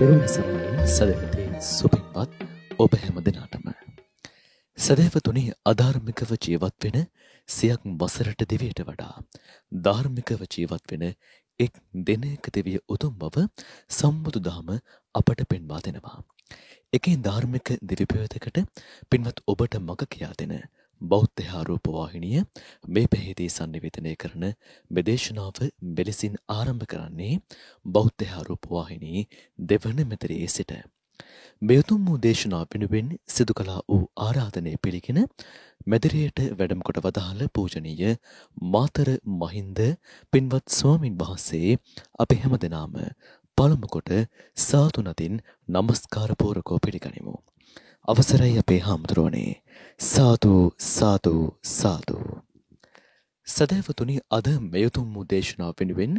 පෙරුණ සමය සදවතේ සුපින්වත් ඔබ හැම දෙනාටම. සදෑවතුනේ අධාර්මිකව ජීවත් වෙන සියක් වසරට දෙවයට වඩා ධාර්මිකව ජීවත් වෙන එක් දෙනයක දෙවිය උතුම් බව සම්බුදුදාම අපට පෙන්වා දෙනවා. එකේ ධාර්මික දිවිපයතකට පින්වත් ඔබට මග කියා දෙන බෞද්ධ ආරූපවාහිනිය මේ පෙහිදී සංනිවේදනය කරන මෙදේශනාව මෙලෙසින් ආරම්භ කරන්නේ බෞද්ධ ආරූපවාහිනී දෙවන මෙතරයේ සිට. මෙයුතුම් වූ දේශනා වෙනුවෙන් සිදු කලා වූ ආරාධනය පිළිගෙන මැදිරියට වැඩම්කොට වදාළ පූජනීය මාතර මහින්ද පින්වත් ස්වාමින් වහන්සේ අපි හැම දෙනාම පළමුකොට සාතුනතින් නමස්කාරපෝරකෝ පිළිගනිමු. අවසරයි අපේ හාමුදුරුවනේ සාතු සාතු සාතු සදෑවතුනි අද මෙයුතුම් මුදේශනා වෙනුවෙන්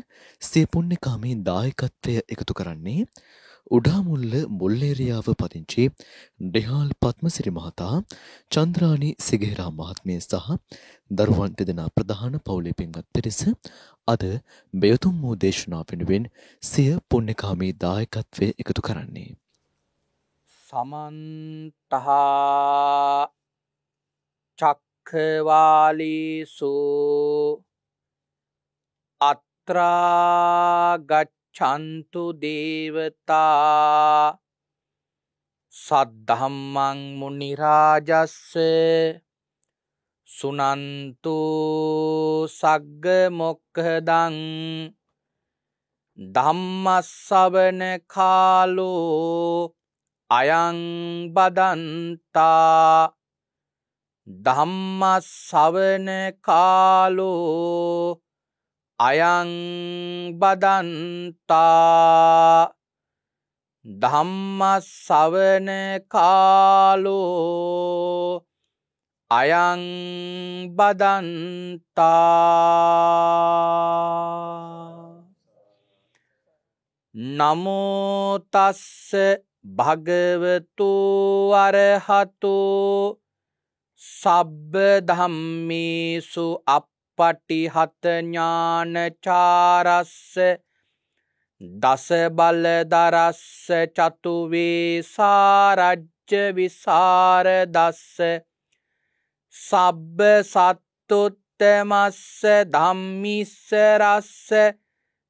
සේපුන්නිකාමේ දායකත්වය එකතු කරන්නේ උඩාමුල්ල මුල්ලේරියාව පදිංචි ඩෙහාල් පත්මසිරි මහතා චන්ද්‍රානි සිගේරා මහත්මිය සහ දරුවන් දෙදෙනා ප්‍රධාන පවුලේ පින්වත් පිරිස අද මෙයුතුම් මුදේශනා වෙනුවෙන් සිය පුන්නිකාමේ දායකත්වය එකතු කරන්නේ සමන්ටහා චක්කවාලිසු අත්‍රාගච්චන්තු දේවතා සද්ධම්මං මුනිරාජස්ස සුනන්තු සග්ග මොක්හදං ධම්මස්සවන කාලෝ අයංබදන්තා ධම්ම සවන කාලෝ අයංබදන්තා ධම්ම සවන කාලෝ අයංබදන්තා නමෝතස්ස භගවතු අරහතු සබ්බ ධම්මිසු අපපටිහතඥානචාරස්ස දස බලදරස්ස චතුවේ සාරජ්්‍ය විසාර දස්ස සබ්බ සත්තුත්තමස්ස ධම්මිස්සරස්ස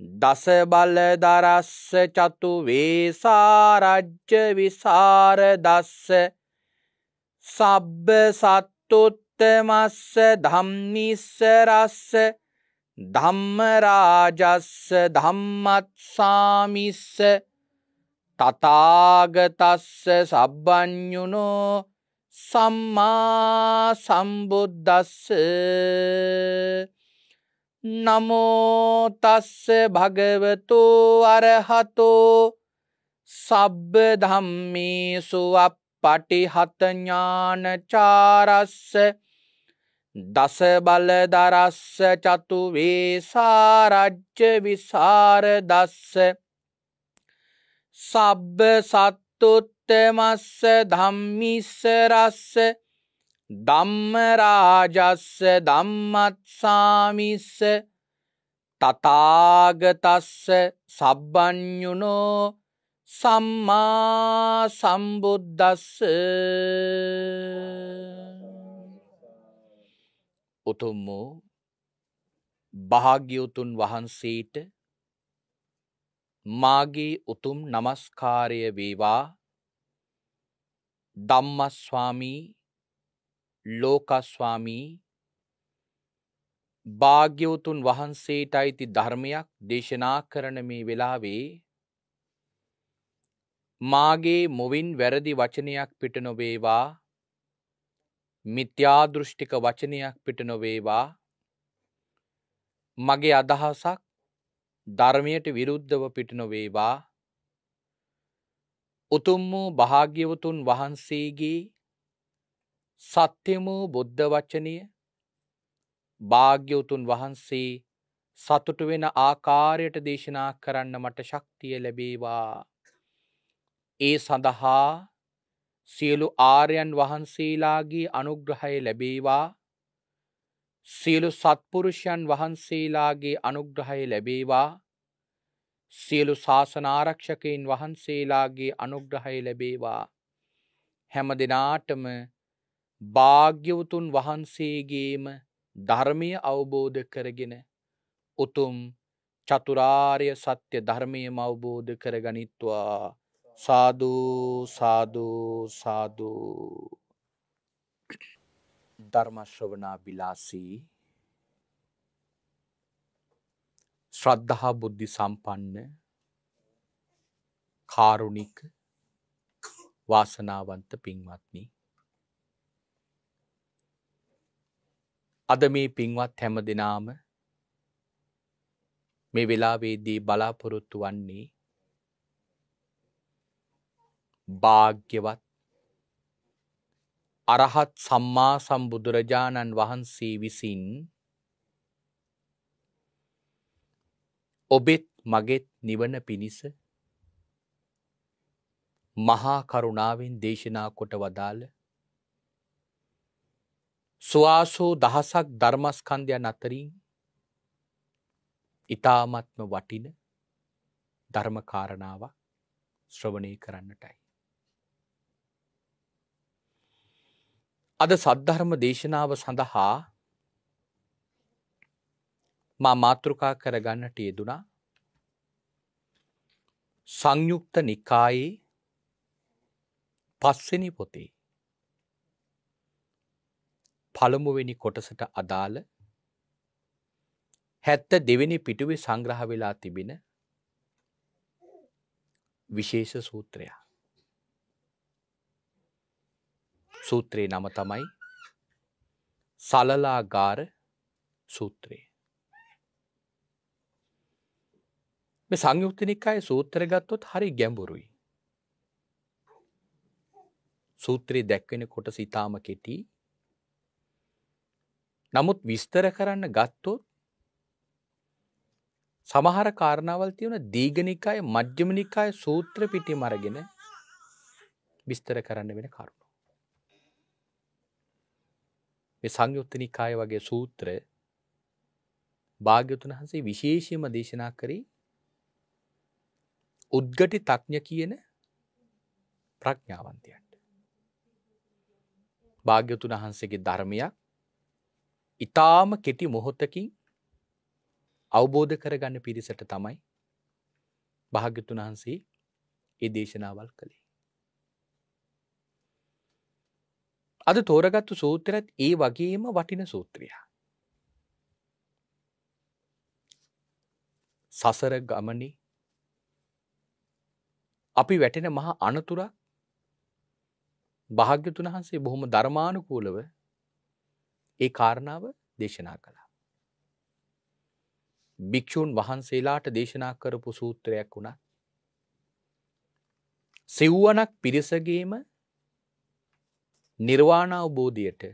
දස බල දරස්ස චතු වේසාරජ්්‍ය විසාර දස්ස සබ්බ සත්තුත්තමස්ස ධම්මිස්ස රස්ස ධම්මරාජස්ස ධම්මත්සාමිස්ස තතාගතස්ස සබ්බ්ඥුනෝ සම්මා සම්බුද්ධස්ස නමෝතස්ස භගවතු අරහතෝ සබ්බ ධම්මේසුවප පටිහතඥානචාරස්ස දස බලදරස්ස චතු වේසාරජ්්‍ය විසාර දස්ස සබ්බ සත්තුත්තමස්ස ධම්මිස්සරස්ස ධම්මරාජස්ස ධම්මත්සාමිස්ස තතාගතස්ස සබ්බ්ඥුනෝ සම්මා සම්බුද්ධස්ස උතුම් වූ භාග්‍යවතුන් වහන්සේට මාගේ උතුම් නමස්කාරය වේවා ධම්මස්වාමී ලෝකස්වාමී භාග්‍යවතුන් වහන්සේට අයිති ධර්මයක් දේශනා කරන මේ වෙලාවේ මාගේ මොවින් වැරදි වචනයක් පිට නොවේවා මිත්‍යාදෘෂ්ටික වචනයක් පිට නොවේවා මගේ අදහසක් ධර්මයට විරුද්ධව පිට නොවේවා උතුම් වූ භාග්‍යවතුන් වහන්සේගේ සත්‍යම වූ බුද්ධ වචනය භාග්‍යවතුන් වහන්සේ සතුටු වෙන ආකාරයට දේශනා කරන්න මට ශක්තිය ලැබේවා. ඒ සඳහා සියලු ආර්යන් වහන්සේලාගේ අනුග්‍රහය ලැබේවා සියලු සත්පුරුෂයන් වහන්සේලාගේ අනුග්‍රහය ලැබේවා සියලු ශාසනාරක්ෂකයින් වහන්සේලාගේ අනුග්‍රහය ලැබේවා හැම දෙනාටම භාග්‍යවතුන් වහන්සේගේම ධර්මය අවබෝධ කරගෙන උතුම් චතුරාර්ය සත්‍ය ධර්මය අවබෝධ කරගනිත්වා සාධූ සාධූ සාධූ ධර්මශ්‍රවනා බිලාසී ශ්‍රද්ධහා බුද්ධි සම්පන්න කාරුණික වාසනාවන්ත පින්වත්නිි අද මේ පින්වත් හැම දෙනාම මේ වෙලාවේදී බලාපොරොත්තු වන්නේ භාග්‍යවත් අරහත් සම්මා සම්බුදුරජාණන් වහන්සේ විසින් ඔබෙත් මගෙත් නිවන පිණිස මහා කරුණාවෙන් දේශනා කොට වදාළ ස්වාසෝ දහසක් ධර්මස්කන්ධයන් අතරින් ඉතාමත්ම වටින ධර්මකාරණාව ශ්‍රවණය කරන්නටයි. අද සද්ධර්ම දේශනාව සඳහා මා මාතෘකා කරගන්නට යෙදුනා සංයුක්ත නිකායේ පස්සෙනි පොතේ පළමුවෙනි කොටසට අදාළ හැත්ත දෙවෙනි පිටුවේ සංග්‍රහ වෙලා තිබෙන විශේෂ සූත්‍රය. සූත්‍රයේ නම තමයි සලලාගාර සූත්‍රය. මේ සංයුක්තිනිකාය සූත්‍ර ගත්තොත් හරි ගැඹුරුයි. සූත්‍රයේ දැක්වෙන කොට සිතාම කෙටී නමුත් විස්තර කරන්න ගත්තොත් සමහර කාරණාවල් තියවන දීගනිකාය මජ්්‍යමනිකාය සූත්‍ර පිටි මරගෙන විස්තර කරන්න වෙන කරුණු. සංයුත්තනිකාය වගේ සූත්‍ර භාග්‍යතුන් වහන්සේ විශේෂයම දේශනා කරී උද්ගටි තක්ඥ කියන ප්‍රඥාවන්තයන්ට. භාග්‍යතුන් වහන්සේගේ ධර්මයක් ඉතාම කෙටි මොහොත්තකින් අවබෝධ කරගන්න පිරිසට තමයි භාග්‍යතුන් වහන්සේ ඒ දේශනාවල් කළේ. අද තෝරගත්තු සූත්‍රත් ඒ වගේම වටින සූත්‍රයා. සසර ගමනි අපි වැටෙන මහා අනතුරක් භාග්‍යතුන් වහන්සේ බොහොම ධර්මානුකූලව ඒ කාරණාව දේශනා කළා. භික්‍ෂූන් වහන්සේලාට දේශනා කරපු සූත්‍රයක් වුණා. සෙව්වනක් පිරිසගේම නිර්වාණ අවබෝධයට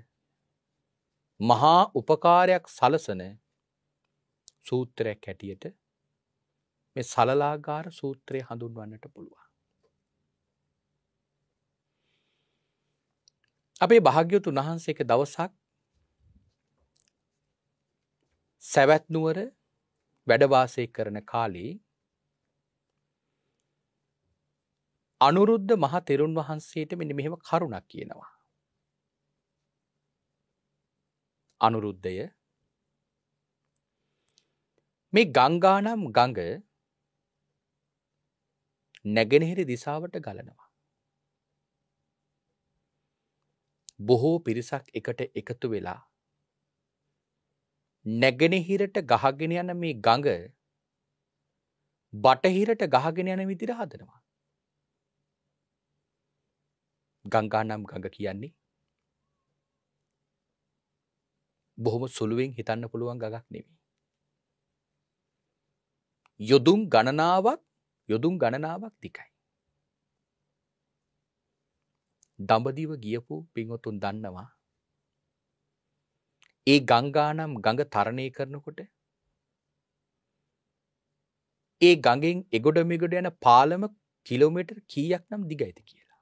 මහා උපකාරයක් සලසන සූත්‍රයක් හැටියට මේ සලලාගාර සූත්‍රය හඳුන්වන්නට පුළුවන්. අපේ භාග්‍යතුන් වහන්සේක දවසක් සැවැත්නුවර වැඩවාසය කරන කාලේ අනුරුද්ධ මහ තෙරුන් වහන්සේට මෙනි මෙහෙම කරුණක් කියනවා. අනුරුද්ධය මේ ගංගානම් ගඟ නැගෙනහිරි දිසාවට ගලනවා. බොහෝ පිරිසක් එකට එකතු වෙලා නැගෙනහිරට ගහගෙන යන මේ ගඟ බටහිරට ගහගෙන යන විදිර හදනවා. ගංගා නම් ගඟ කියන්නේ බොහොම සුළුවෙන් හිතන්න පුළුවන් ගගක් නෙවී. යොදුම් ගණනාවක් යොදුම් ගණනාවක් දිකයි. දඹදිව ගියපු පිංහොතුන් දන්නවා ඒ ගංගානම් ගඟ තරණය කරනකොට ඒ ගඟෙන් එගොඩ මෙගොඩ යන පාලම කිලෝමීටර් කීයක් නම් දිග ඇති කියලා.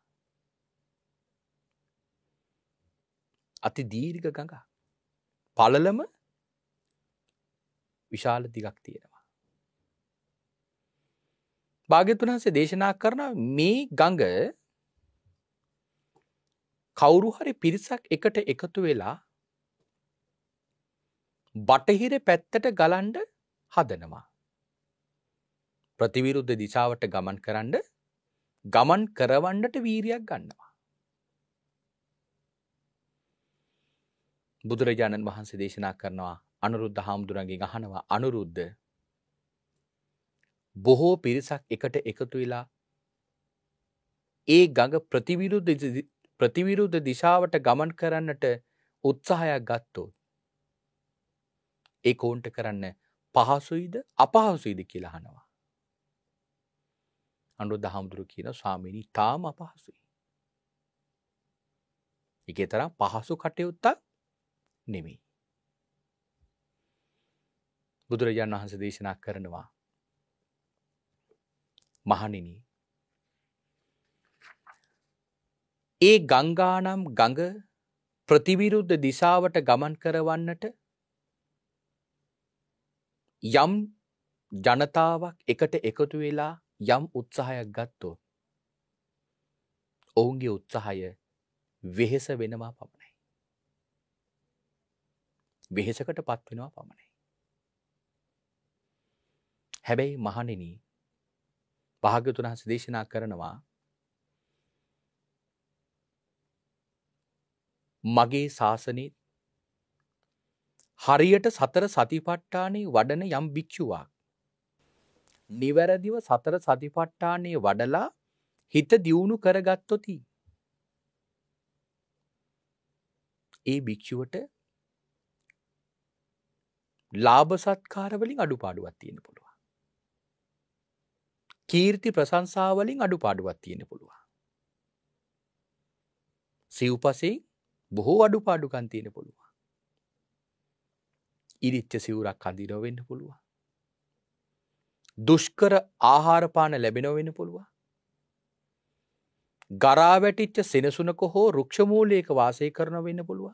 අති දීර්ග ගඟ පලලම විශාල දිගක් තියෙනවා. භාග්‍යතුන් වහන්සේ දේශනා කරන මේ ගඟ කවුරු හරි පිරිසක් එකට එකතු වෙලා බටහිර පැත්තට ගලන්ඩ හදනවා. ප්‍රතිවිරුද්ධ දිශාවට ගමන් කරන්න ගමන් කරවන්නට වීරයක් ගන්නවා. බුදුරජාණන් වහන්සේ දේශනා කරනවා අනුරුද්ධ හාමුදුරන්ගේ ගහනවා අනුරුද්ධ බොහෝ පිරිසක් එකට එකතු වෙලා ඒ ගඟ ප්‍රතිවිරුද්ධ ප්‍රතිවිරුද්ධ දිශාවට ගමන් කරන්නට උත්සාහයක් ගත්තොත් ඒ කෝන්ට කරන්න පහසුයිද අපහසුයිද කියලාහනවා. අඩු දහමුදුරු කියන ස්වාමිණී තාම අපහසුයි. එක තරම් පහසු කටයුත්තක් නෙමෙයි. බුදුරජාණන් වහන්ස දේශනා කරනවා මහනිනි ඒ ගංගානම් ගඟ ප්‍රතිවිරුද්ධ දිසාවට ගමන් කරවන්නට යම් ජනතාවක් එකට එකතු වෙලා යම් උත්සාහයක් ගත්තොත් ඔවුන්ගේ උත්සාහය වෙහෙස වෙනවා පමණයි. වෙහෙසකට පත්වෙනවා පමණයි. හැබැයි මහනෙන භාග්‍යතුන හස දේශනා කරනවා මගේ ශාසනයේ හරියට සතර සතිපට්ඨානය වඩන යම් භික්‍ෂුවක්. නිවැරදිව සතර සතිපට්ඨානය වඩලා හිත දියුණු කරගත්තොති. ඒ භික්‍ෂුවට ලාභ සත්කාරවලින් අඩුපාඩුවත් තියෙන පුළුවන්. කීර්ති ප්‍රසංසාවලින් අඩුපාඩුවත් තියෙන පුළුවන්. සිව්පසේ බොහෝ අඩුපාඩුකන් තියෙන පුළුවන්. ඉරිච්ච සිවුරක් අඳිනව වෙන්න පුළුව. දුෂ්කර ආහාරපාන ලැබෙනවෙන්න පුළුව. ගරාවැටිච්ච සෙනසුනක හෝ රුක්ෂමූලයක වාසය කරන වෙන්න පුළුව.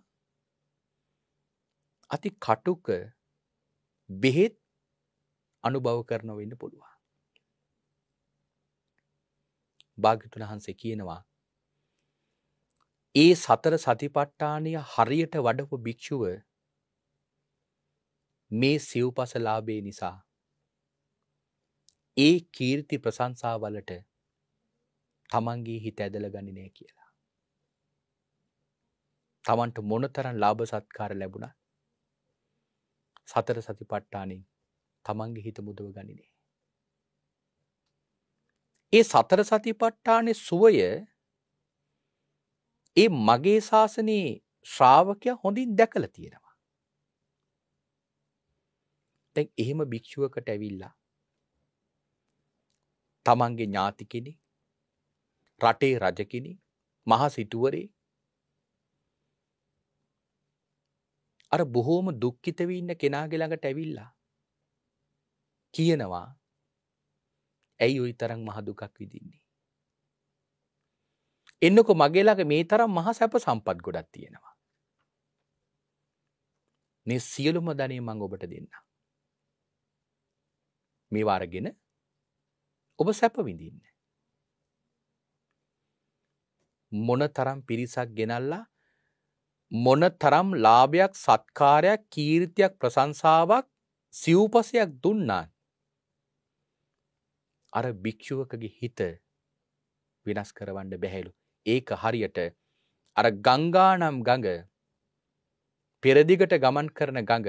අති කටුක බෙහෙත් අනුභව කරන වෙන්න පුළුවන්. භාගිතුන් වහන්සේ කියනවා ඒ සතර සතිපට්ඨානය හරියට වඩපු භික්‍ෂුව මේ සිව්පසලාභේ නිසා ඒ කීර්ති ප්‍රසංසාවලට තමන්ගේ හිත ඇදල ගනිනය කියලා. තමන්ට මොනතරන් ලාභ සත්කාර ලැබුණ සතර සති පට්ටානින් තමන්ගේ හිත මුදව ගනිනේ. ඒ සතර සති පට්ටානෙ සුවය ඒ මගේ ශාසනයේ ශ්‍රාවකය හොඳින් දැකල තියෙනවා. තැන් එහෙම භික්‍ෂුවකට ඇවිල්ලා තමන්ගේ ඥාති කෙනෙ රටේ රජකෙනෙ මහා සිටුවරේ අර බොහෝම දුක්කිතවඉන්න කෙනාගෙළඟට ඇවිල්ලා කියනවා ඇයි ඔයි තරම් මහදුකක් විදින්නේ. එන්නකො මගේලාගේ මේ තරම් මහ සැප සම්පත් ගොඩක් තියෙනවා. මේ සියලුම ධනේ මං ඔබට දෙන්නා. මේ වාරගෙන ඔබ සැප විඳින්න. මොන තරම් පිරිසක් ගෙනල්ලා මොන තරම් ලාභයක් සත්කාරයක් කීර්තියක් ප්‍රසංසාවක් සිව්පසයක් දුන්නාන්. අර භික්‍ෂුවකගේ හිත වෙනස් කරවන්න බැහැලු. ඒක හරියට අර ගංගානම් ගඟ පෙරදිගට ගමන් කරන ගඟ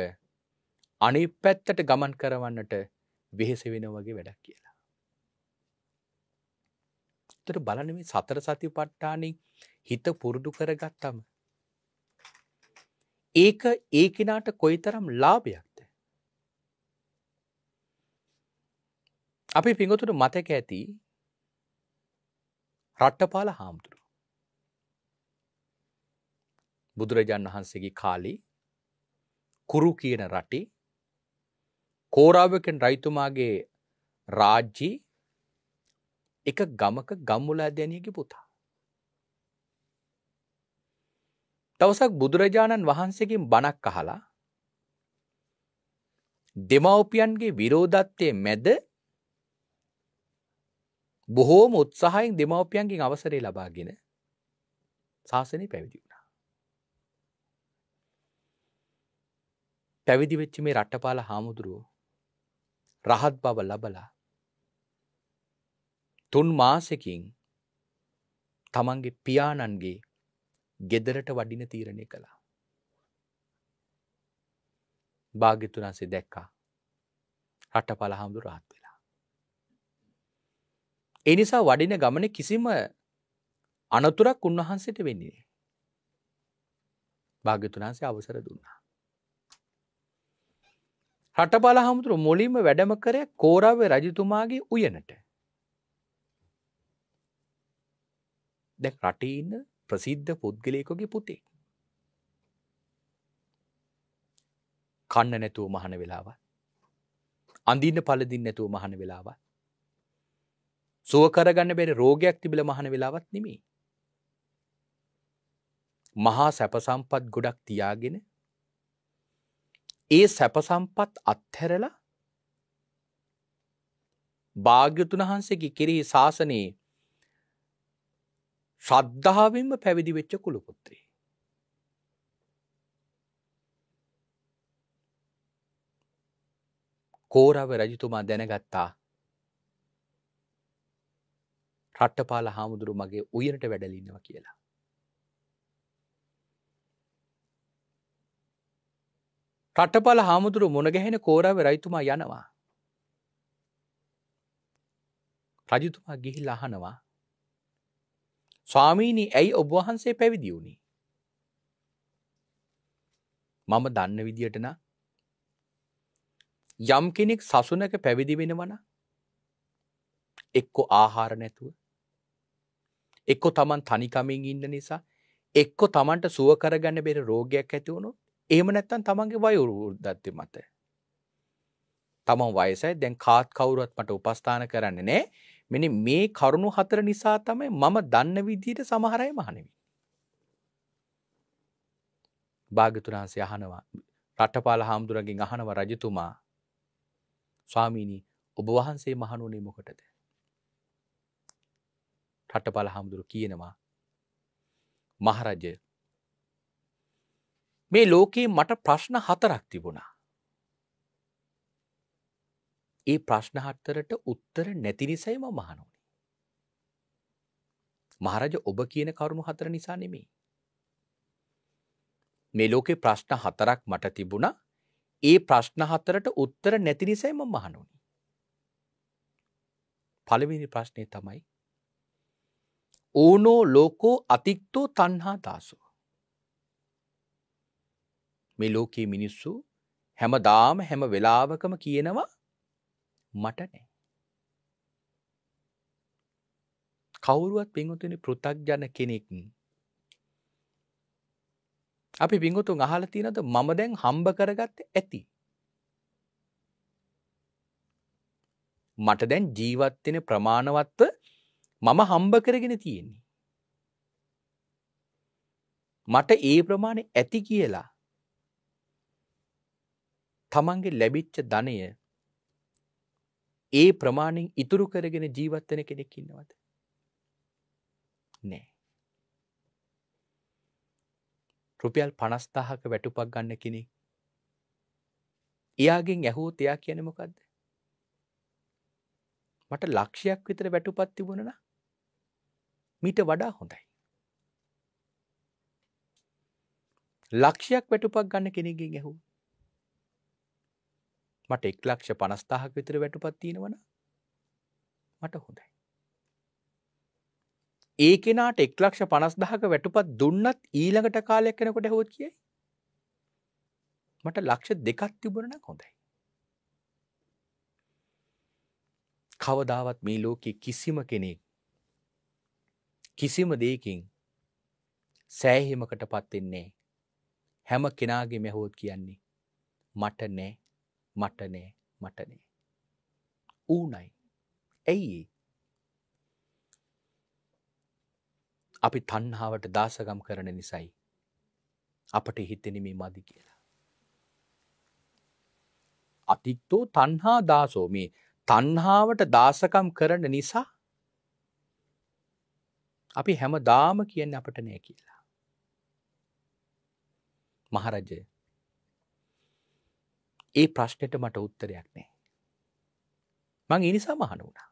අනි පැත්තට ගමන් කරවන්නට වෙහෙස වෙන වගේ වැඩක් කියලා. තර බලන මේ සතර සති පට්ටානින් හිත පුරුදු කරගත්තම. ඒක ඒ කෙනාට කොයි තරම් ලාභයක්ද. අපි පිඟතුට මතක ඇති රට්ටපාල හාමුදුරු. බුදුරජාණන් වහන්සේගේ කාලි කුරු කියන රටේ කෝරාවකෙන් රයිතුමාගේ රාජ්ජී එක ගමක ගම්මුලා දැනියගේ පුතා. තවසක් බුදුරජාණන් වහන්සේකින් බණක් අහලා දෙමව්පියන්ගේ විරෝධත්වය මැද බොහෝම උත්සාහයෙන් දෙමව්පියන්ගෙන් අවසරය ලබාගෙන ශාසනය පැවිදි වුණා. පැවිදි වෙච්ච මේ රට්ටපාල හාමුදුරුවෝ රහත් බව ලබලා තුන් මාසකින් තමන්ගේ පියාණන්ගේ ගෙදරට වඩින තීරණය කළා. භාග්‍යතුනන්සේ දැක්කා රට පළහාමුදු රහත් වෙලා. එනිසා වඩින ගමන කිසිම අනතුරක් උන්වහන්සේට වෙන්නේ. භාග්‍යතුනන්සේ අවසර දුන්නා. රටබල හමුදුරු මුලින්ම වැඩම කරය කෝරාවේ රජතුමාගේ උයනට. දැ රටඉන්න ප්‍රසිද්ධ පුද්ගලයකොගේ පුතේ. කන්න නැතුව මහන වෙලාව. අඳින්න පලදින්න නැතුව මහන වෙලාව. සුවකරගන්න බැරි රෝගයක් තිබිල මහන වෙලාවත් නෙමේ. මහා සැපසම්පත් ගොඩක් තියාගෙන ඒ සැපසම්පත් අත්හැරලා භාග්‍යතුන් වහන්සේගේ කෙරෙහි ශාසනයේ ශ්‍රද්ධාවෙන්ම පැවිදි වෙච්ච කුලපුත්‍රී. කෝරව රජතුමා දැනගත්තා රට්ටපාල හාමුදුරු මගේ උයනට වැඩලින්නවා කියලා. රටපල හාමුදුරු මොනගැහෙන කෝරාව රයිතුමා යනවා. රජතුමා ගිහිල් අහනවා. ස්වාමීණී ඇයි ඔබවහන්සේ පැවිදිවුණි. මම දන්න විදිටන යම් කෙනෙක් සසුනක පැවිදි වෙනවන එක්කො ආහාර නැතුව එක්කො තමන් තනිකමින් ඉන්න නිසා එක්කො තමන්ට සුව කරගන්න බෙර රෝගයක් ඇතිවුණු එහෙම නැත්තම් තමන්ගේ වයෝ වෘද්ධත්වය මත. තමන් වයසයි දැන් කාත් කවුරුවත් මට උපස්ථාන කරන්නේ නැහැ. මෙන්න මේ කරුණු හතර නිසා තමයි මම දන්න විදිහට සමහර අය මහණ වෙන්නේ. භාග්‍යතුන් වහන්සේ අහනවා රටපාල හාමුදුරන්ගෙන් අහනවා රජතුමා ස්වාමීනි ඔබ වහන්සේ මහණුනේ මොකටද? රටපාල හාමුදුරු කියනවා මහරජය මේ ලෝකයේ මට ප්‍රශ්න හතරක් තිබුණා. ඒ ප්‍රශ්න හත්තරට උත්තර නැති නිසයි මම මහනුනේ. මහරජ ඔබ කියන කරුණු හතර නිසා නෙමේ. මේ ලෝකේ ප්‍රශ්න හතරක් මට තිබුණා. ඒ ප්‍රශ්න හතරට උත්තර නැති නිසයි මම මහනුනේ. පළවෙනි ප්‍රශ්නේ තමයි ඕනෝ ලෝකෝ අතික්තෝ තණ්හා දාසෝ මේ ලෝකයේ මිනිස්සු හැමදාම හැම වෙලාවකම කියනවා මට නෑ. කවුරුවත් පින්වතුනි පෘථග්ජන කෙනෙක්. අපි පින්වතුන් අහලා තියෙනද මම දැන් හම්බ කරගත්තේ ඇති. මට දැන් ජීවත් වෙන ප්‍රමාණවත්ව මම හම්බ කරගෙන තියෙන්නේ. මට ඒ ප්‍රමාණය ඇති කියලා තමන්ගේ ලැබිච්ච ධනය ඒ ප්‍රමාණින් ඉතුරු කරගෙන ජීවත්වන කෙනෙක් ඉන්නවද නෑ රුපියල් පනස්ථාහක වැටුපක් ගන්න කෙනෙ එයාගෙන් ඇහෝ තයා කියනමකක්ද මට ලක්ෂයක් විතර වැටුපත් තිබුණන මීට වඩා හොඳයි ලක්ෂයක් වැටුපක් ගන්න කෙනෙගෙන් ඇහෝ මට එක් ලක්ෂ පනස්ථාහක විතර වැටුපත් තියෙනවන මට හොඳයි. ඒ කෙනාට එක් ලක්ෂ පනස්දහක වැටුපත් දුන්නත් ඊළඟට කාලයක් කෙනකොට හෝත් කියයි. මට ලක්ෂ දෙකත් තිබුණන හොඳයි. කවදාවත් මේ ලෝකෙ කිසිම කෙනෙක් කිසිම දෙයකින් සෑහෙමකට පත්වෙන්නේ හැම කෙනාගේ මැහෝත් කියන්නේ මට නෑ මටනේ මටනේ. ඌනයි. ඇයි අපි තන්හාාවට දාසගම් කරන නිසයි. අපට හිතෙනම මදි කියලා. අතික්තෝ තන්හා දාසෝ මේ තන්හාාවට දාසකම් කරන නිසා අපි හැම දාම කියන්න අපට නෑ කියලා. මහරජය ඒ ප්‍රශ්නයට මට උත්තරයක් නෑ. මං ඉනිසා මහන වුණා.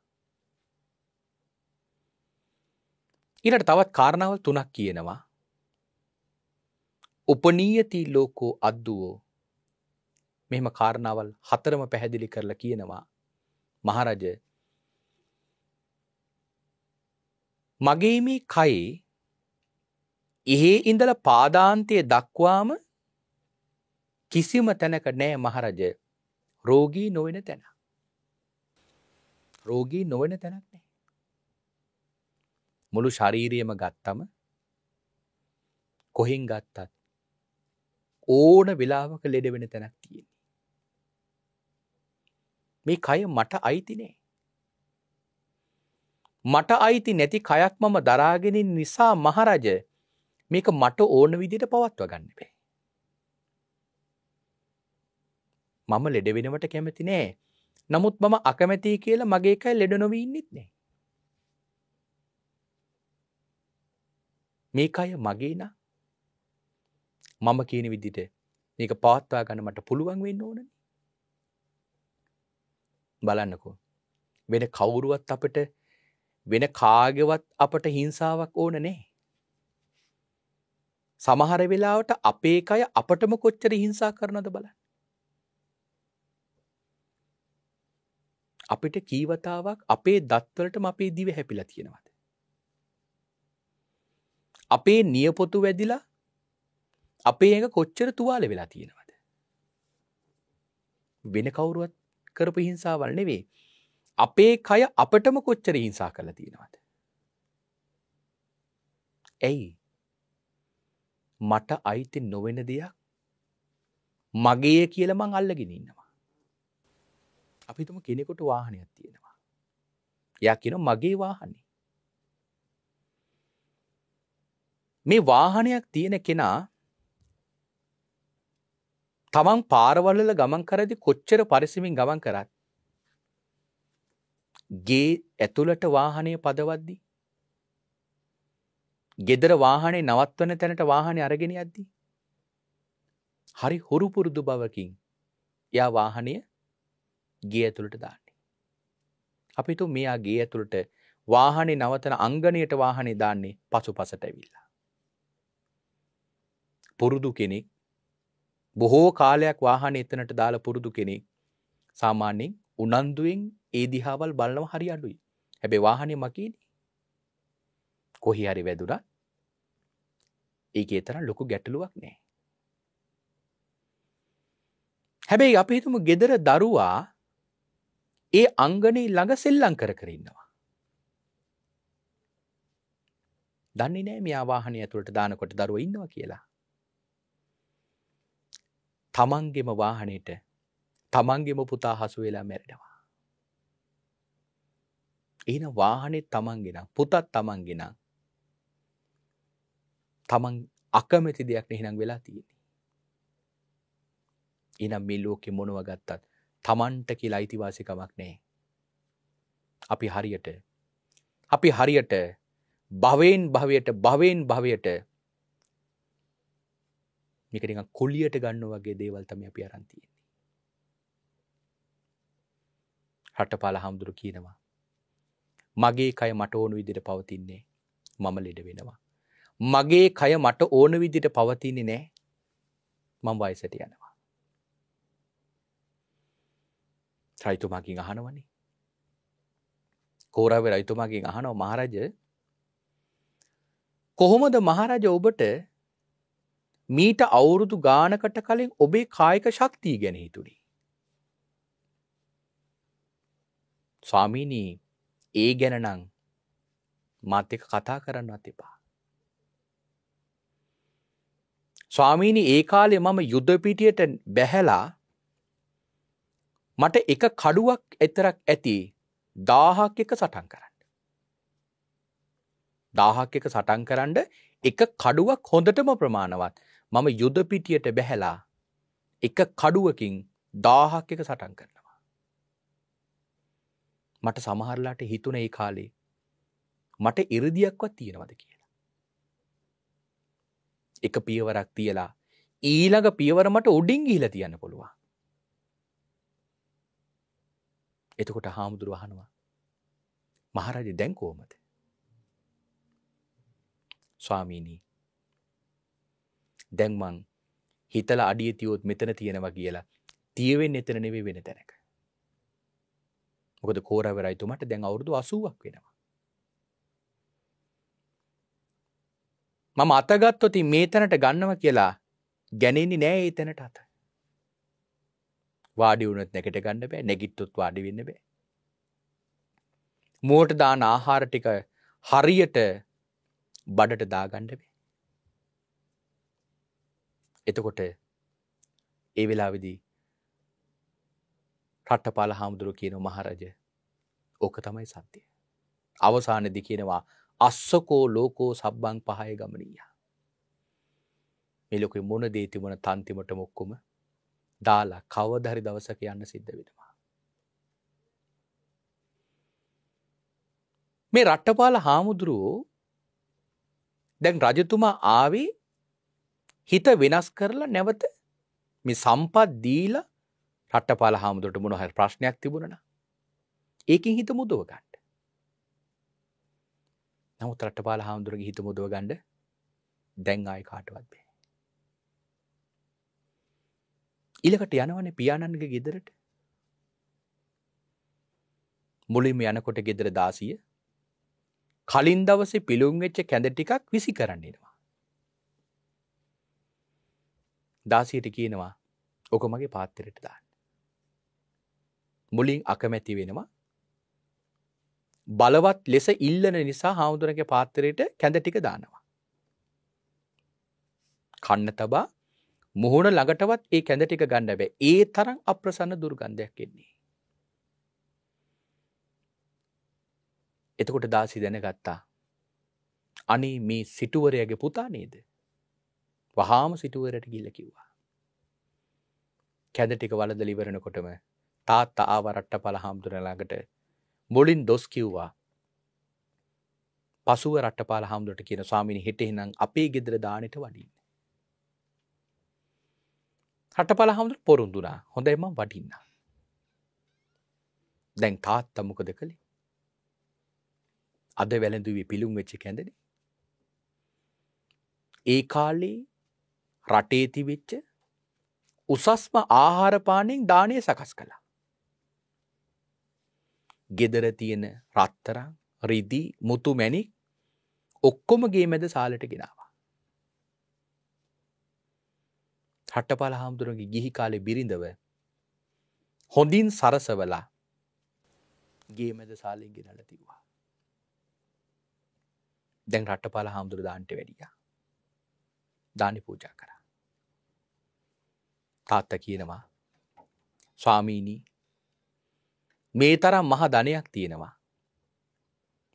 ඉනට තවත් කාරණාවල් තුනක් කියනවා උපනීයති ලෝකෝ අද්දුවෝ මෙම කාරණාවල් හතරම පැහැදිලි කරලා කියනවා මහරජ මගේ මේ කයේ එහෙ ඉඳල පාදාන්තය දක්වාම කිසිම තැනක නෑ මහරජය රෝගී නොවෙන තැන. රෝගී නොවෙන තැනක් නෑ. මුළු ශරීරියම ගත්තම කොහෙන් ගත්තත් ඕන වෙලාවක ලෙඩ වෙන තැනක් තියෙන්නේ. මේ කය මට අයිතිනේ. මට අයිති නැති කයක් මම දරාගෙනින් නිසා මහරජ මේක මට ඕන විදිට පවත්ව ගන්න බෑ. මම ලෙඩ වෙනවට කැමති නෑ නමුත් මම අකමැතියි කියලා මගේ එකයි ලෙඩ නොවී ඉන්නෙත් නෑ මේක අය මගේ නම් මම කියන විදිහට මේක පවත්වා ගන්න මට පුළුවන් වෙන්න ඕනනේ බලන්නකෝ වෙන කවුරුවත් අපට වෙන කාගවත් අපට හිංසාවක් ඕන නෑ සමහර වෙලාවට අපේකය අපටම කොච්චර හිංසා කරනද බලන්න අපිට කීවතාවක් අපේ දත්වලටම අපේ දිව හැපිලා තියෙනවද. අපේ නියපොතු වැදිලා අපේ ඒක කොච්චර තුවාල වෙලා තියෙනවද. වෙන කවුරුවත් කරපු හිංසාවල් නෙවේ අපේ කය අපටම කොච්චර හිංසා කරලා තියෙනවද. ඇයි මට අයිති නොවෙන දෙයක් මගේ කියලමං අල්ලගෙන ඉන්නවා. අපිතුම කෙනෙකොට වාහනයක් තියෙනවා. යා කියන මගේ වාහනේ. මේ වාහනයක් තියෙන කෙනා තමන් පාරවල්ලල ගමන් කරදි කොච්චර පරිසමින් ගමන් කරත්. ගේ ඇතුළට වාහනය පදවද්දි. ගෙදර වාහනේ නවත්වන තැනට වාහනය අරගෙන අද්දි. හරි හොරු පුරුදු බවකින් යා වාහනය ගේ ඇතුළට දාන්නේ. අපි තු මෙයා ගේ ඇතුළට වාහනේ නවතන අංගණයට වාහනේ දාන්නේ පසුපසට ඇවිල්ලා. පුරුදු කෙනෙක් බොහෝ කාලයක් වාහන එතනට දාලා පුරුදු කෙනෙක් සාමාන්‍යයෙන් උනන්දුවෙන් ඒ දිහාවල් බලනව හරි අඩුයි. හැබැයි වාහනේ මකීනේ. කොහි හරි වැදුනත් ඒකේ තරම් ලොකු ගැටලුවක් නැහැ. හැබැයි අපි හිතමු ගෙදර දරුවා ඒ අංගනී ළඟ සෙල්ලං කර කරන්නවා. දන්නේ නෑ මේ ආවාහනය ඇතුළට දානකොට දරුව ඉන්නවා කියලා. තමන්ගෙම වාහනයට තමන්ගෙම පුතා හසු වෙලා මැරෙනවා. එන වාහනෙත් තමන්ගෙන පුතත් තමන්ගෙන තමන් අකමැති දෙයක් නෙහිනම් වෙලා තියෙන්නේ. එනම් මේ ලෝකෙ මොනව ගත්තත් තමන්ට කියලා අයිතිවාසිකමක් නෑ. අපි හරියට අපි හරියට භවයෙන් භවයට භවයෙන් භවයට මේකනික කොලියට ගන්න වගේ දේවල් තමයි අපි අරන් තියෙන්නේ. රටපාල හාමුදුරු කියනවා මගේ කය මට ඕන විදිහට පවතින්නේ මම ලෙඩ වෙනවා. මගේ කය මට ඕන විදිහට පවතින්නේ නෑ මම වයසට යනවා. රයිතුමාකින් අහනවනි. කෝරාව රයිතුමාකින් අහනෝ මහරජ කොහොමද මහරජ ඔබට මීට අවුරුදු ගානකට කලින් ඔබේ කායික ශක්තිී ගැන හිතුණි. ස්වාමීනී ඒ ගැනනං මත් එක කතා කරන්නත් එපා. ස්වාමීනි ඒ කාලේ මම යුද්ධපිටියට බැහැලා මට එක කඩුවක් එතරක් ඇති දාහක් එක සටන් කරන්න. දාහක් එක සටන් කරන්න එක කඩුවක් හොඳටම ප්‍රමාණවත් මම යුදපිටියට බැහැලා එක කඩුවකින් දාහක් එක සටන් කරනවා. මට සමහරලාට හිතුන ඒ කාලේ මට ඉරදියක්වත් තියෙනවද කියලා. එක පියවරක් තියලා ඊළඟ පියවර මට උඩින් ගිහිලා තියන්න පුළුවන්. එතකොට හාමුදුරු වහනවා. මහරජ දැන්කෝමද. ස්වාමීණී දැන්මං හිතල අඩිය තියෝත් මෙතන තියෙනවා කියලා තියවෙන් එතන නෙවේ වෙන තැනක. මොකද කෝරවරයිතුමට දැන් අවුරුදු අසුවක් වෙනවා. මම අතගත්තොති මේ තැනට ගන්නව කියලා ගැනෙන්නේ නෑ ඒ තැනට අතයි. වාඩි වුණොත් නැකට ගන්න බෑ නැගිට්ටොත් වාඩි වෙන්න බෑ. මුවට දාන ආහාර ටික හරියට බඩට දාගන්න බෑ. එතකොට ඒ වෙලාවේදී රට්ටපාල හාමුදුරුවෝ කියනවා මහරජ ඕක තමයි සත්‍ය. අවසානයේදී කියනවා අස්සකෝ ලෝකෝ සබ්බං පහය ගමනීය. මේ ලෝකේ මොන දේ තිබුණ තන්තිමටම ඔක්කොම දාලා කවදහරි දවසක යන්න සිද්ධ වෙනවා. මේ රට්ටපාල හාමුදුරුවෝ දැන් රජතුමා ආවේ හිත වෙනස් කරලා නැවත මේ සම්පත් දීල රට්ටපාල හාමුදුරට මොනොහැර ප්‍රශ්නයක් තිබුණන ඒකින් හිත මුදුව ගණ්ඩ නමුත් රට්ටපාල හාමුදුරගේ හිත මුදුව ගණ්ඩ දැන් ආය කාටවත් බේ ඉලකට යනවන පියාණන්ගේ ගෙදරට මුලින්ම යනකොට ගෙදර දාසිය කලින් දවසේ පිළුම් වෙච්ච කැඳ ටිකක් විසි කරන්නවා. දාසීට කියනවා ඔක මගේ පාත්තරයට දාන්න. මුලින් අකමැති වෙනවා බලවත් ලෙස ඉල්ලන නිසා හාමුදුරගේ පාත්තරයට කැඳ ටික දානවා. කන්න තබා මුහුණ ළඟටවත් ඒ කැඳ ටික ගන්න බෑ. ඒ තරම් අප්‍රසන්න දුර්ගන්ධයක් එන්නේ. එතකොට දාසි දැනගත්තා. අනේ මේ සිටුවරයගේ පුතා නේද? වහාම සිටුවරට ගිල්ල කිව්වා. කැඳ ටික වලද ලිවරනකොටම තාත්තා ආව රට්ටපල හාමුදුරන ළඟට මුලින් දොස් කිව්වා. පසුව රට්ටපාල හාමුදුරට කියන ස්වාමිනී හෙට එහෙනම් අපේ ගෙදර දානෙට වඩින්න. රටපල හමුදුර පොරුන්දුනා හොඳ එම වඩින්න. දැන් තාත්තා මොකද කළේ අද වැළඳුවේ පිළුම් වෙච්චි කැඳෙන ඒ කාලේ රටේ තිබිච්ච උසස්ම ආහාරපානෙන් දානය සකස් කළා ගෙදර තියෙන රත්තරං රිදි මුතු මැනි ඔක්කොමගේ මැද සාලට ගෙනාව රට්ටපාල හාමුදුරුවගේ ගිහි කාලෙ බිරිඳව හොඳින් සරසවලා ගේමද සාලෙන්ගෙ නලතිවා දැන් රට්ටපාල හාමුදුරු දාන්ට වැඩිය ධනි පූජා කර තාත්ත කියනවා ස්වාමීණී මේ තරම් මහ ධනයක් තියෙනවා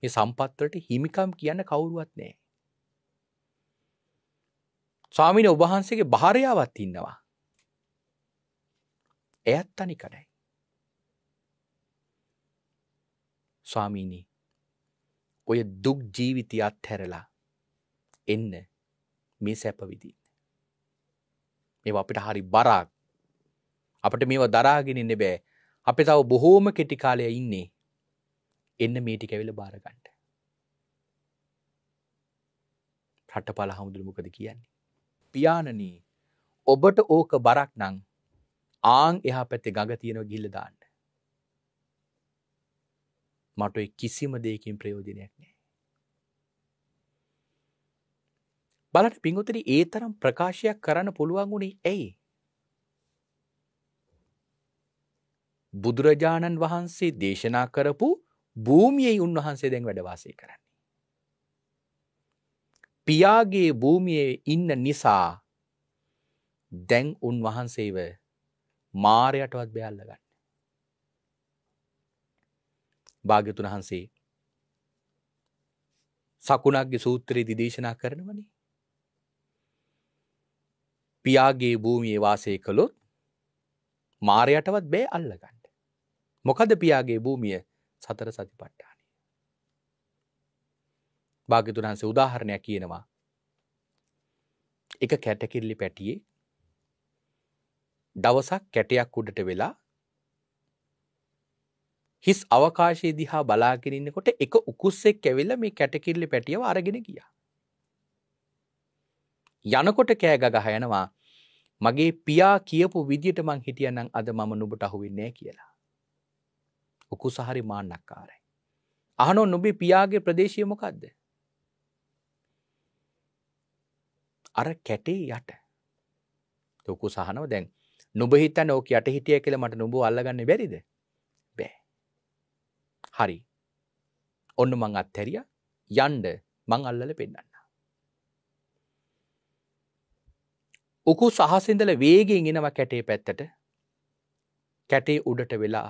මේ සම්පත්වට හිමිකම් කියන්න කවුරුවත් නෑ ස්වාමින ඔබහන්සේගේ භාරයාවත් ඉන්නවා. එයත් තනි කඩයි. ස්වාමීනී ඔය දුක් ජීවිතය අත්හැරලා එන්න මේ සැපවිදින්න. මේ අපිට හරි බරාක් අපට මේව දරාගෙනන්න බෑ අපි තව බොහෝම කෙටි කාලය ඉන්නේ එන්න මේටි කැවිල බාරගන්ට රට්ටපාල හමුදුර මොකද කියන්නේ පියානනී ඔබට ඕක බරක් නං ආං එහා පැත්තේ ගඟ තියෙනව ගිල්ලදාන්න. මට කිසිම දෙයකින් ප්‍රයෝජනයක් නෑ. බලට පිංගුතරි ඒ තරම් ප්‍රකාශයක් කරන්න පුළුවන් වුණේ ඇයි. බුදුරජාණන් වහන්සේ දේශනා කරපු භූමියයි උන්වහන්සේ දැන් වැඩවාසය කරන්න. පියාගේ භූමියේ ඉන්න නිසා දැන් උන්වහන්සේව මාරයටවත් බැල්ල ගන්න. භාග්‍යතුන් වහන්සේ සකුණක්ගේ සූත්‍රයේ දිදේශනා කරනවනි. පියාගේ භූමියේ වාසය කළොත් මාරයටවත් බෑ අල්ලගන්න. මොකද පියාගේ භූමිය සතර සතිපට්ටා. භාගතුරන්ස උදාහරණයක් කියනවා. එක කැටකිල්ලි පැටියේ දවසක් කැටයක් උඩට වෙලා හිස් අවකාශයේ දිහා බලාගෙනන්නකොට එක උකුස්සෙක් ඇවිල්ල මේ කැටකිල්ලි පැටියව අරගෙන ගිය. යනකොට කෑ ගගහ යනවා මගේ පියා කියපු විදිට මං හිටියනම් අද මම නුබට අහුවෙන්නේ කියලා. උකුසහරි මාන්නක්කාරයි. අහනෝ නොබේ පියාගේ ප්‍රදේශයමොකක්ද. අර කැටේ යට තොකු සහනව දැන් නුබ හිතන්න ඕක යට හිටිය කියල මට නුබ අල්ලගන්න බැරිද බෑ හරි ඔන්න මං අත්හැරිය යන්ඩ මං අල්ලල පෙන්න්න උකු සහසිඳල වේගෙන් එනවා කැටේ පැත්තට කැටේ උඩට වෙලා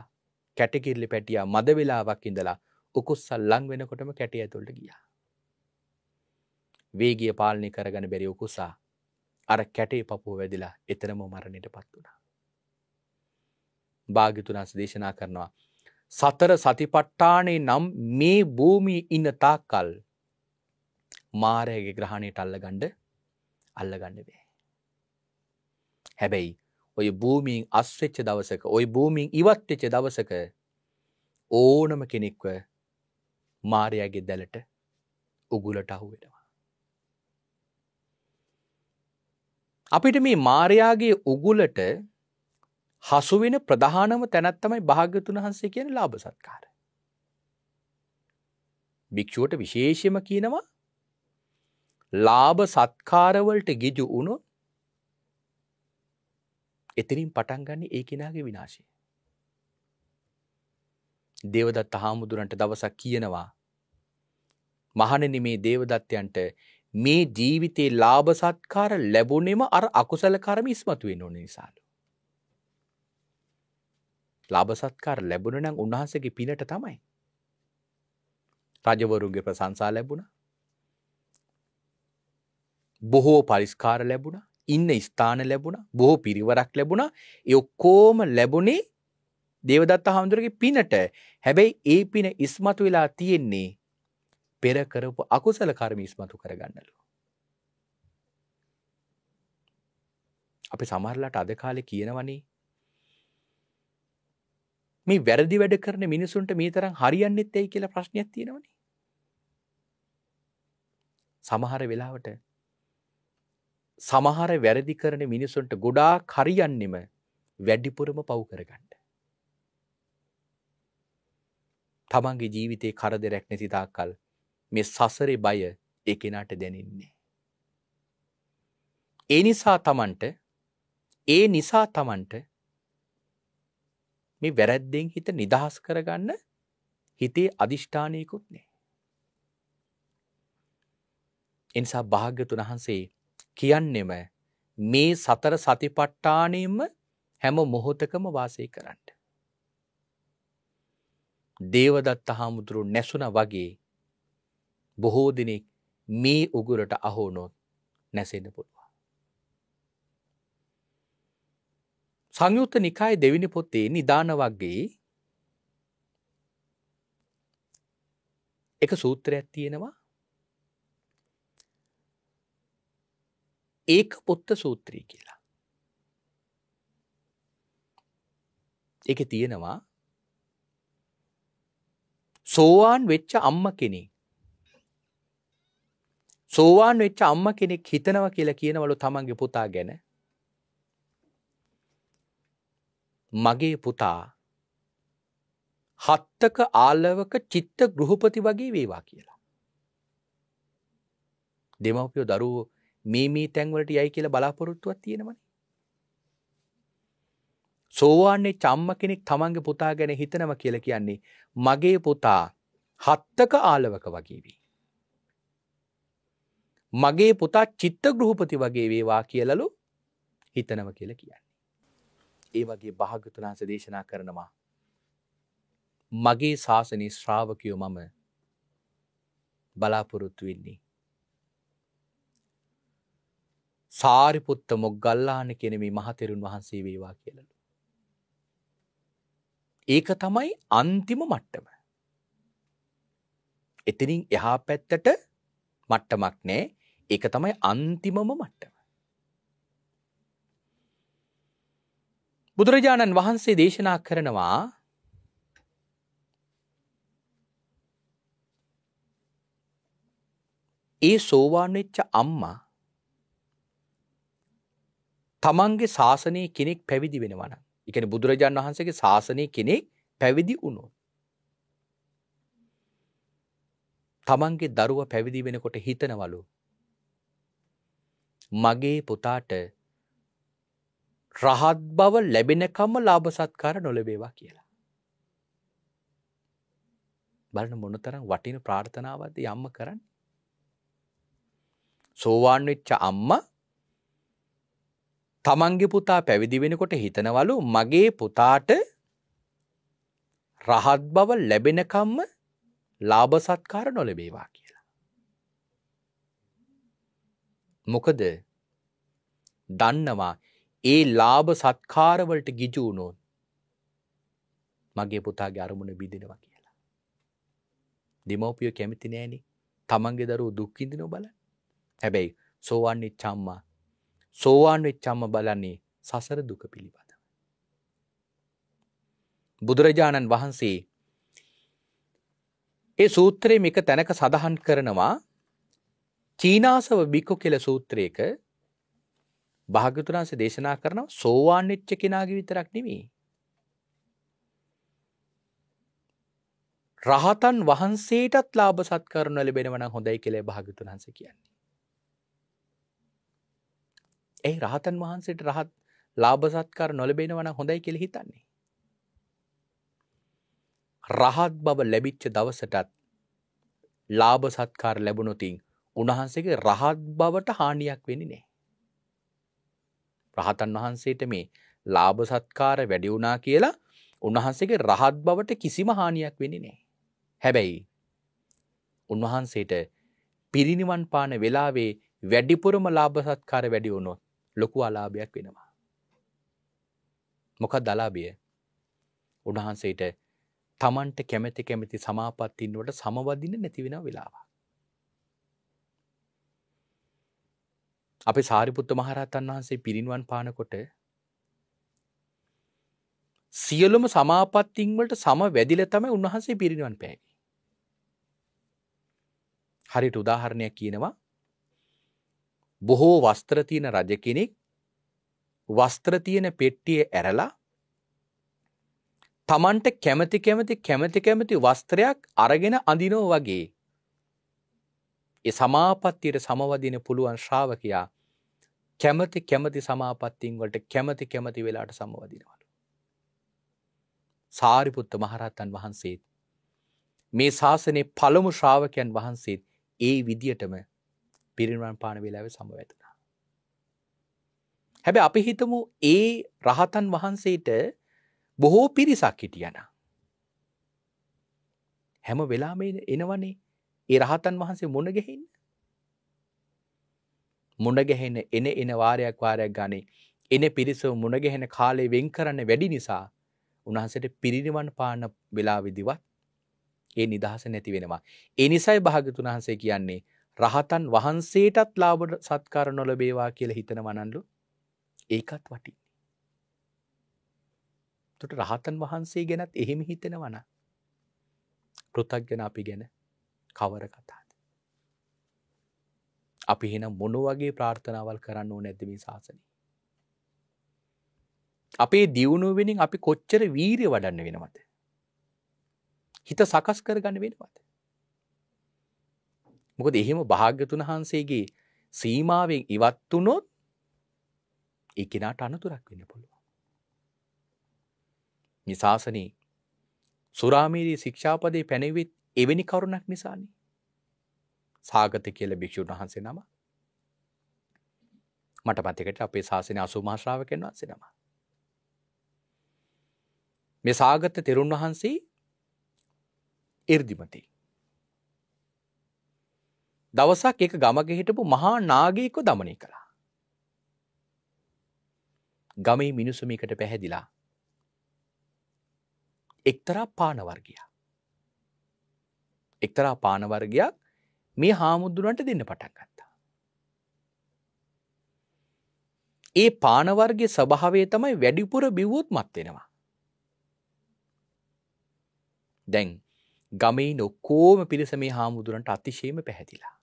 කැටකිරලි පැටියා මද වෙලාවක් ඉඳලා උකුස්සල් ලං වෙනකොටම කැටිය ඇතුළට ගියා වේගිය පාලනය කරගන බැරි උකුසා අර කැටේ පපුුව වැදිලා එතරම මරණයට පත් වුණා. භාගිතුනාස දේශනා කරනවා. සතර සතිපට්ටානේ නම් මේ භූමී ඉන්න තාක්කල් මාරයගේ ග්‍රහණයට අල්ලගණ්ඩ අල්ලගණ්ඩ වේ. හැබැයි ඔය භූමීන් අස්වෙච්ච දවසක ඔය භූමීන් ඉවත්වෙච්ච දවසක ඕනම කෙනෙක්ව මාරයාගේ දැලට උගුලට අහුවෙනවා. අපිට මේ මාරයාගේ උගුලට හසුවෙන ප්‍රධානම තැනත්තමයි භාග්‍යතුන් වහන්සේ කියන ලාභ සත්කාර. භික්‍ෂුවට විශේෂම කියනවා ලාභ සත්කාරවලට ගිජු වුණු එතරින් පටන් ගන්න ඒ කෙනාගේ විනාශය. දේවදත් හාමුදුරන්ට දවසක් කියනවා මහණනි මේ දේවදත්තයන්ට මේ ජීවිතේ ලාභ සත්කාර ලැබුණෙම අර අකුසල කර්ම ඉස්මතු වෙන්න ඕන නිසාලු. ලාභ සත්කාර ලැබුණ නම් උන්වහන්සේගේ පිනට තමයි. රජවරුන්ගේ ප්‍රශංසා ලැබුණා. බොහෝ පරිස්කාර ලැබුණා. ඉන්න ස්ථාන ලැබුණා. බොහෝ පිරිවරක් ලැබුණා. ඒ ඔක්කොම ලැබුණේ දේවදත්ත හාමුදුරගේ පිනට. හැබැයි ඒ පින ඉස්මතු වෙලා තියෙන්නේ පෙර කරපු අකුසල කර්ම ඉස්මතු කරගන්නලු. අපි සමහරලට අද කාලෙ කියනවනේ මේ වැරදි වැඩ කරන මිනිසුන්ට මේ තරම් හරියන්නෙත් ඇයි කියලා ප්‍රශ්නයක් තියෙනවනේ. සමහර වෙලාවට සමහර වැරදි කරන මිනිසුන්ට ගොඩා කරියන්නෙම වැඩිපුරම පව් කරගන්න. තමන්ගේ ජීවිතේ කරදරැක් නැති තාක්කල් මේ සසරේ බය ඒ කෙනාට දැනෙන්නේ. ඒ නිසා තමන්ට ඒ නිසා තමන්ට මේ වැරැද්දෙන් හිත නිදහස් කරගන්න හිතේ අධිෂ්ඨානයකුත් නෑ. එනිසා භාග්‍යතුන් වහන්සේ කියන්නෙම මේ සතර සතිපට්ටානයෙන්ම හැම මොහොතකම වාසය කරන්න. දේවදත්ත හාමුදුරු නැසුන වගේ බොහෝ දෙනෙක් මේ උගුරට අහෝනොත් නැසෙන්න පුළුවන්. සංයුත්ත නිකාය දෙවිනි පොත්තේ නිධාන වගේ එක සූත්‍රයක් තියෙනවා ඒක පොත්ත සූත්‍රී කියලා. එක තියෙනවා සෝවාන් වෙච්ච අම්ම කෙනෙක් සෝවාන් වෙච්ච අම්ම කෙනෙක් හිතනව කියලා කියනවලු තමන්ගේ පුතා ගැන මගේ පුතා හත්තක ආලවක චිත්ත ගෘහපති වගේ වේවා කියලා. දෙමවපියෝ දරුවෝ මීමී තැන්වලට යයි කියලා බලාපොරොත්තුවක් තියෙනවන. සෝවාන්නේ චම්ම කෙනෙක් තමන්ගේ පුතා ගැන හිතනව කියල කියන්නේ මගේ පුතා හත්තක ආලවක වගේවී. මගේ පුතා චිත්ත ගෘහපති වගේ වේවා කියලලු හිතනව කියල කියන්නේ. ඒ වගේ භාගතුනාස දේශනා කරනවා. මගේ ශාසනය ශ්‍රාවකයෝ මම බලාපොරොත්තු වෙන්නේ. සාරිපුත්ත මොග්ගල්ලාන කෙනෙම මහතෙරුන් වහන්සේ වේවා කියලලු. ඒක තමයි අන්තිම මට්ටම. එතිනින් එහා පැත්තට මට්ටමක් නෑ එක තමයි අන්තිමම මට්ටම. බුදුරජාණන් වහන්සේ දේශනා කරනවා ඒ සෝවාන්වෙච්ච අම්මා තමන්ගේ ශාසනය කෙනෙක් පැවිදි වෙනවන එකන බුදුරජාණන් වහන්සේගේ ශාසනය කෙනෙක් පැවිදි වුණු. තමන්ගේ දරුව පැවිදි වෙනකොට හිතනවලු මගේ පුතාට රහත් බව ලැබෙනකම්ම ලාභ සත්කාර නොලබේවා කියලා. බලන මොනතරම් වටින ප්‍රාර්ථනාවද අම්ම කරන්න. සෝවාන් වෙච්ච අම්ම තමන්ගේ පුතා පැවිදි වෙනකොට හිතනවලු මගේ පුතාට රහත් බව ලැබෙනකම්ම ලාභ සත්කාර නොලබේවා කිය. මොකද දන්නවා ඒ ලාභ සත්කාරවලට ගිජු වුණොත් මගේ පුතාගේ අරමුණ බිඳිනවා කියලා. දෙමව්පියෝ කැමති නෑනේ තමන්ගේ දරුවෝ දුක් විඳිනව බලන්න. හැබැයි සෝවන් වෙච්ච අම්මා සෝවන් වෙච්ච අම්මා බලන්නේ සසර දුක පිළිබඳව. බුදුරජාණන් වහන්සේ ඒ සූත්‍රයේ මේක තැනක සඳහන් කරනවා චීනාසව බික්කු කෙල සූත්‍රයක භාගතුරන්ස දේශනා කරනව සෝවාන් වෙච්ච කෙනාගේ විතරක් නෙමෙයි. රහතන් වහන්සේටත් ලාභ සත්කරණ ලැබෙනවා නම් හොඳයි කියලා භාගතුරන්ස කියන්නේ. ඒ රහතන් වහන්සේට රහත් ලාභ සත්කාර නොලැබෙනවා නම් හොඳයි කියලා හිතන්නේ. රහත් බව ලැබිච්ච දවසටත් ලාභ සත්කාර ලැබුණොතින් උන්වහන්සේගේ රහත් බවට හානියක් වෙන්නේ නැහැ. රහතන් වහන්සේට මේ ලාභ සත්කාර වැඩි වුණා කියලා උන්වහන්සේගේ රහත් බවට කිසිම හානියක් වෙන්නේ නැහැ. හැබැයි උන්වහන්සේට පිරිනිවන් පාන වෙලාවේ වැඩිපුරම ලාභ සත්කාර වැඩි වුණොත් ලොකු අලාභයක් වෙනවා. මොකක් දලාභිය උන්වහන්සේට තමන්ට කැමැති කැමැති සමාපත්තින්වට සමවදින්න නැතිවෙන වෙලාවා. අපේ සාරිපුත්ත මහරහතන් වහන්සේ පිරිනිවන් පානකොට සියලුම සමාපත්තිංවලට සම වැදිල තමයි උන්වහන්සේ පිරිනිවන් පැයි. හරිට උදාහරණයක් කියනවා බොහෝ වස්ත්‍රතියන රජ කෙනෙක් වස්ත්‍රතියන පෙට්ටිය ඇරලා තමන්ට කැමති කැමති කැමති කැමති වස්ත්‍රයක් අරගෙන අඳිනෝ වගේ ඒ සමාපත්තියට සමවදින පුළුවන් ශ්‍රාවකයා කැමති කැමති සමාපත්තිංවලට කැමති කැමති වෙලාට සමවදිනවලු. සාරිපුත්ත මහරත්තන් වහන්සේත් මේ ශාසනය පළමු ශ්‍රාවකයන් වහන්සේත් ඒ විදියටම පිරිනිවන් පාන වෙලාව සමවැතුනා. හැබැ අපි හිතමු ඒ රහතන් වහන්සේට බොහෝ පිරිසක් හිටියන. හැම වෙලාම එනවනේ ඒ රහතන් වහන්සේ මුණ ගැහින්න. මුණ ගැහෙන එන එන වාරයක් වාරයක් ගානේ එන පිරිසව මුණ ගැහෙන කාලේ වෙන් කරන්න වැඩි නිසා උන්වහන්සේට පිරිනිවන් පාන වෙලාවෙදිවත් ඒ නිදහස නැති වෙනවා. ඒ නිසයි භාග්‍යතුන් වහන්සේ කියන්නේ රහතන් වහන්සේටත් ලාභ සත්කාර නොලැබේවා කියලා හිතනවනන්ලු. ඒකත් වටින්නේ. එතකොට රහතන් වහන්සේ ගැනත් එහෙම හිතෙනවනම් පෘථග්ජන අපි ගැන කවර කතාද. අපි හෙන මොන වගේ ප්‍රාර්ථනාවල් කරන්න ඕ නැදම ශාසනය. අපේ දියුණුවෙනින් අපි කොච්චර වීරය වඩන්න වෙනවද. හිත සකස් කරගන්න වෙනවද. මොකද එහෙම භාග්‍යතුන් වහන්සේගේ සීමාවෙන් ඉවත්තුනොත් එකනාට අනතුරක් වෙන්න පුළුවන්. නිසාසනී සුරාමීරී ශික්ෂාපදය පැනෙවිත් එවැනි කරුණක් නිසානේ. සාගත කියල භික්‍ෂූන් වහන්සේ නම මට මතකට අපේ ශාසනය අසු මහශ්‍රාවකෙන් වහන්සේ නම. මේ සාගත තෙරුන් වහන්සේ ඉර්දිමති. දවසක් එක ගමග හිටපු මහා නාගයකු දමනය කළා. ගමේ මිනිසුමිකට පැහැදිලා එක්තරා පානවර්ගයා එක්තරා පානවර්ගයක් මේ හාමුදුරුවන්ට දෙන්න පටන් ගත්තා. ඒ පානවර්ගය ස්වභාවය තමයි වැඩිපුර බිව්වොත් මත් වෙනවා. දැන් ගමේ නොක්කෝම පිරිස මේ හාමුදුරන්ට අතිශයම පැහැදිලා.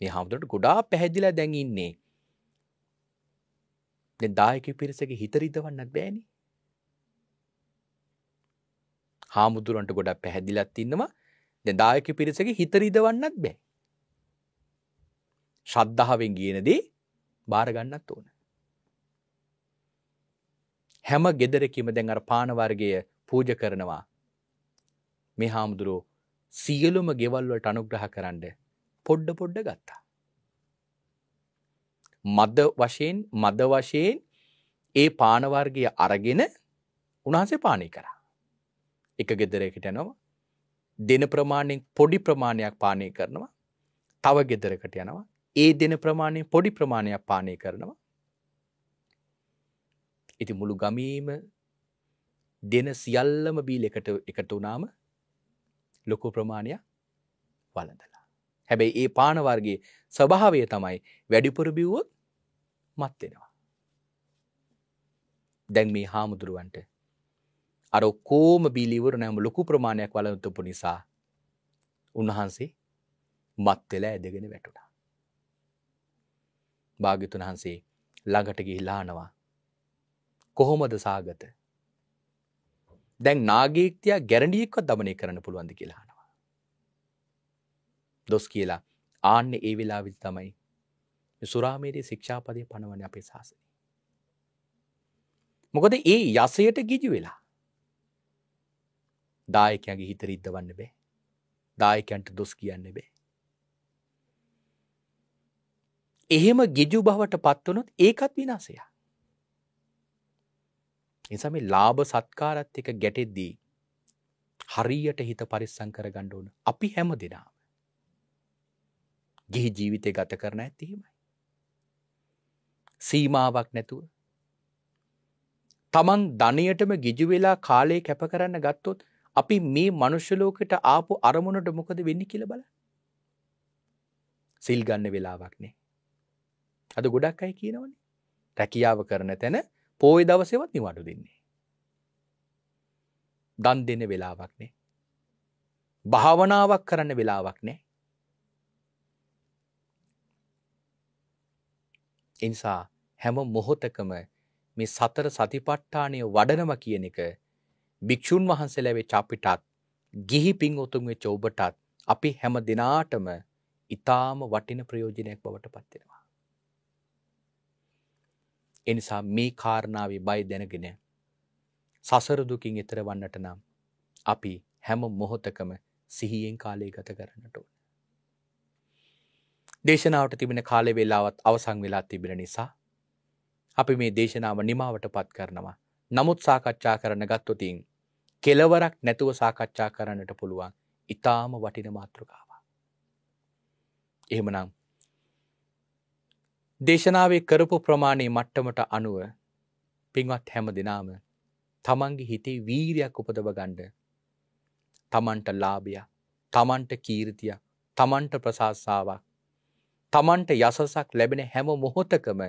මේ හාමුදුරට ගොඩා පැහැදිලා දැන් ඉන්නේ. දැන් දායක පිරිසගේ හිත රිදවන්නත් බෑනේ. හාමුදුරුවන්ට ගොඩක් පැහැදිලත් ඉන්නවා දායක පිරිසක හිතරීදවන්නත් බෑ. ශද්ධාවෙන් ගියනදී බාරගන්නත් ඕන. හැම ගෙදරකිම දැන් අර පානවර්ගය පූජ කරනවා මේ හාමුදුරුව සියලුම ගෙවල්වලට අනුග්‍රහ කරන්න පොඩ්ඩ පොඩ්ඩ ගත්තා. මද වශයෙන් මද වශයෙන් ඒ පානවර්ගය අරගෙන උන්වහන්සේ පානය කරා. එක ගෙදරකට යනවා දෙන ප්‍රමාණයෙන් පොඩි ප්‍රමාණයක් පානය කරනවා තව ගෙදරකට යනවා ඒ දෙන ප්‍රමාණයෙන් පොඩි ප්‍රමාණයක් පානය කරනවා ඉති මුළු ගමීම දෙන සියල්ලම බීල එකට එකට වනාම ලොකු ප්‍රමාණයක් වලඳලා හැබැයි ඒ පානවර්ගේ ස්වභාවය තමයි වැඩිපුර බිව්වොත් මත්වෙනවා දැන් මේ හාමුදුරුවන්ට අර ඔක්කෝම බිලිවර නෑම ලොකු ප්‍රමාණයක් වලනුතපු නිසා උන්වහන්සේ මත්වෙලා ඇදගෙන වැටුණා. භාගිතුන් වහන්සේ ළඟට ගිහිලානවා. කොහොමද සාගත දැන් නාගේක්තියා ගැරඩියෙක්ව දමනය කරන්න පුළුවන්ද කියලානවා. දොස් කියලා ආන්න ඒ වෙලා විදි තමයි සුරාමේරයේ ශික්ෂාපදය පනවන අපේ ශාසනය. මොකද ඒ යසයට ගිජි වෙලා දායකයන්ගේ හිත රිද්දවන්න බෑ දායකයන්ට දොස් කියන්න බෑ. එහෙම ගිජු බවට පත්වනොත් ඒකත් විනාසය. එසම ලාභ සත්කාරත් එක ගැටෙද්දී හරියට හිත පරිස්සං කර ගණ්ඩ ඕන අපි හැම දෙනාම. ගිහි ජීවිතය ගත කරන ඇතිහෙමයි. සීමාවක් නැතුව තමන් ධනයටම ගිජුවෙලා කාලය කැප කරන්න ගත්තොත් අපි මේ මනුෂ්‍ය ලෝකෙට ආපු අරමුණට මොකද වෙන්නේ කියලා බලන්න. සිල් ගන්න වෙලාවක් නේ. අද ගොඩක් අය කියනවනේ. රැකියාව කරන තැන පෝය දවසේවත් නිවාඩු දෙන්නේ. දන් දෙන වෙලාවක් නේ. භාවනාවක් කරන්න වෙලාවක් නෑ. එනිසා හැම මොහොතකම මේ සතර සතිපට්ඨානය වඩනම කියන එක භික්‍ෂූන් වහන්සේලැවේ චාපිටත් ගිහි පින් උතුන්ගේ චෝබටත් අපි හැම දෙනාටම ඉතාම වටින ප්‍රයෝජනයක් බවට පත්වෙනවා. එනිසා මේ කාරණාවේ බයි දැනගෙන සසරදුකින් එතර වන්නට නම් අපි හැම මොහොතකම සිහියෙන් කාලය ගත කරන්නට ඕන. දේශනාවට තිබෙන කාලෙ වෙලාවත් අවසං වෙලා තිබෙන නිසා අපි මේ දේශනාව නිමාවට පත් කරනවා නමුත් සාකච්ඡා කරන ගත්තොතින් කෙලවරක් නැතුව සාකච්ඡා කරන්නට පුළුවන් ඉතාම වටින මාතෘකාව. එහෙමනම් දේශනාවේ කරපු ප්‍රමාණය මට්ටමට අනුව පින්වත් හැම දෙනාම තමන්ගේ හිතේ වීරයක් උපදව ගණ්ඩ තමන්ට ලාභය තමන්ට කීර්තිය තමන්ට ප්‍රසාස්සාවක් තමන්ට යසසක් ලැබෙන හැම මොහොතකම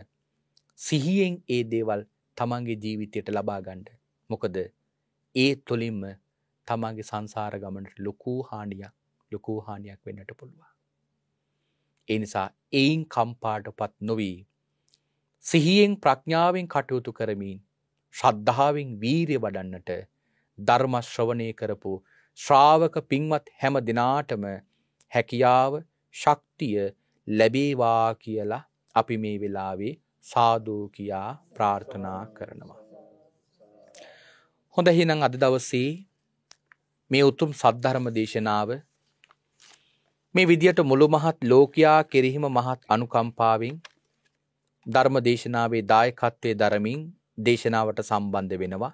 සිහියෙන් ඒ දේවල් තමන්ගේ ජීවිතයට ලබාගන්ඩ. මොකද ඒ තුළින්ම තමන්ගේ සංසාර ගමනට ලොකූ හානියක් ලොකූ හානියක් වෙන්නට පුළුවන්. එනිසා එයින් කම්පාට පත් නොවී සිහියෙන් ප්‍රඥාවෙන් කටයුතු කරමින් ශ්‍රද්ධාවෙන් වීරය වඩන්නට ධර්මශ්‍රවනය කරපු ශ්‍රාවක පින්වත් හැම දෙනාටම හැකියාව ශක්තිය ලැබේවා කියලා අපි මේ වෙලාවේ සාදූ කියා ප්‍රාර්ථනා කරනවා. හොඳ හිනං අද දවසේ මේ උතුම් සද්ධර්ම දේශනාව මේ විදියට මුළු මහත් ලෝකයා කෙරෙහිම මහත් අනුකම්පාවෙන් ධර්ම දේශනාවේ දායකත්වය දරමින් දේශනාවට සම්බන්ධ වෙනවා.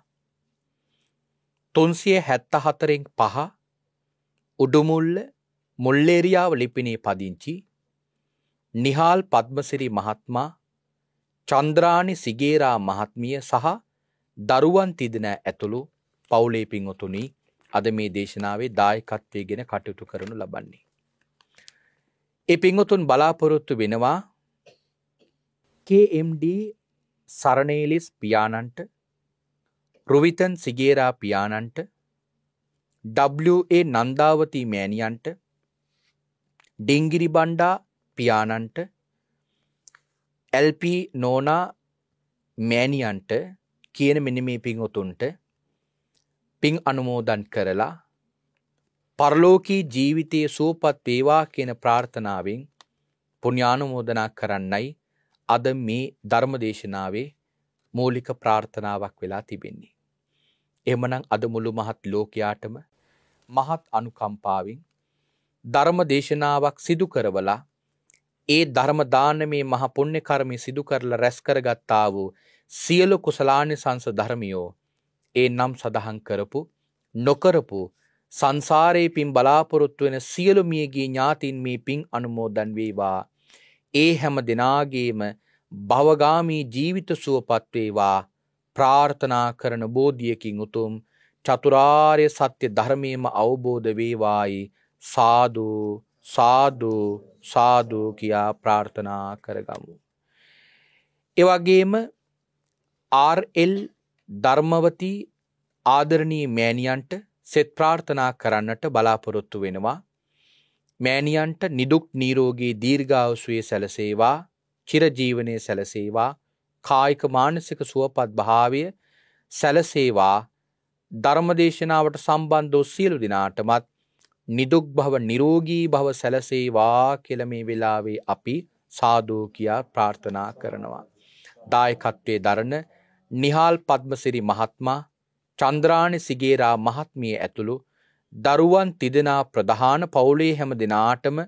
තුන්සිය හැත්ත හතරෙන් පහ උඩුමුල්ල මුල්ලේරියාව ලිපිනේ පදිංචි නිහාල් පද්මසිරි මහත්මා චන්ද්‍රානි සිගේරා මහත්මිය සහ දරුවන් තිදෙන ඇතුළු පවුලේ පින්වතුනි අද මේ දේශනාවේ දායකත්වය ගැන කටයුතු කරනු ලබන්නේ. ඒ පින්වතුන් බලාපොරොත්තු වෙනවා KMD සරණේලිස් පියාණන්ට රුවිතන් සිගේරා පියාණන්ට WA නන්දාවතී මෑණියන්ට ඩිංගිරි බණ්ඩා පියාණන්ට ඇල්පී නෝනා මෑණියන්ට කියන මෙන්න මේ පින් උතුන්ට පින් අනුමෝදන් කරලා පරලෝකී ජීවිතයේ සූපත් වේවා කියන ප්‍රාර්ථනාවෙන් පුණ්‍යානුමෝදනා කරන්නයි අද මේ ධර්මදේශනාවේ මූලික ප්‍රාර්ථනාවක් වෙලා තිබෙන්නේ. එහෙමනම් අද මුළු මහත් ලෝකයාටම මහත් අනුකම්පාවෙන් ධර්මදේශනාවක් සිදු කරවලා ඒ ධර්ම දානමේ මහ පුණ්‍ය කර්මය සිදු කරලා රැස් කරගත්තා වූ සියලු කුසලානිසංස ධර්මියෝ ඒ නම් සඳහන් කරපු නොකරපු සංසාරයේ පින් බලාපොරොත්තු වෙන සියලු මියගේ ඥාතින් මේ පින් අනුමෝදන් වේවා. ඒ හැම දිනාගේම භවගාමී ජීවිත සුවපත් වේවා. ප්‍රාර්ථනා කරන බෝධියකින් උතුම් චතුරාර්ය සත්‍ය ධර්මයේම අවබෝධ වේවායි සාදු සාධූ සාධූ කියා ප්‍රාර්ථනා කරගමු. එවගේම ආර්ල් ධර්මවති ආදරණී මෑණියන්ට සෙත් ප්‍රාර්ථනා කරන්නට බලාපොරොත්තු වෙනවා. මෑණියන්ට නිදුක් නීරෝගී දීර්ඝායුෂයේ සැලසේවා, චිරජීවනයේ සැලසේවා, කායික මානසික සුවපත් භාවය සැලසේවා. ධර්මදේශනාවට සම්බන්ධ වූ සියලු දිනාටමත් නිදුක් භව නිරෝගී භව සැලසේවා කියලා මේ වෙලාවේ අපි සාදෝ කියා ප්‍රාර්ථනා කරනවා. දායකත්වයේ දරන නිහාල් පද්මසිරි මහත්මයා චන්ද්‍රාණ සිගේරා මහත්මිය ඇතුළු දරුවන් තිදෙනා ප්‍රධාන පවුලේ හැම දිනාටම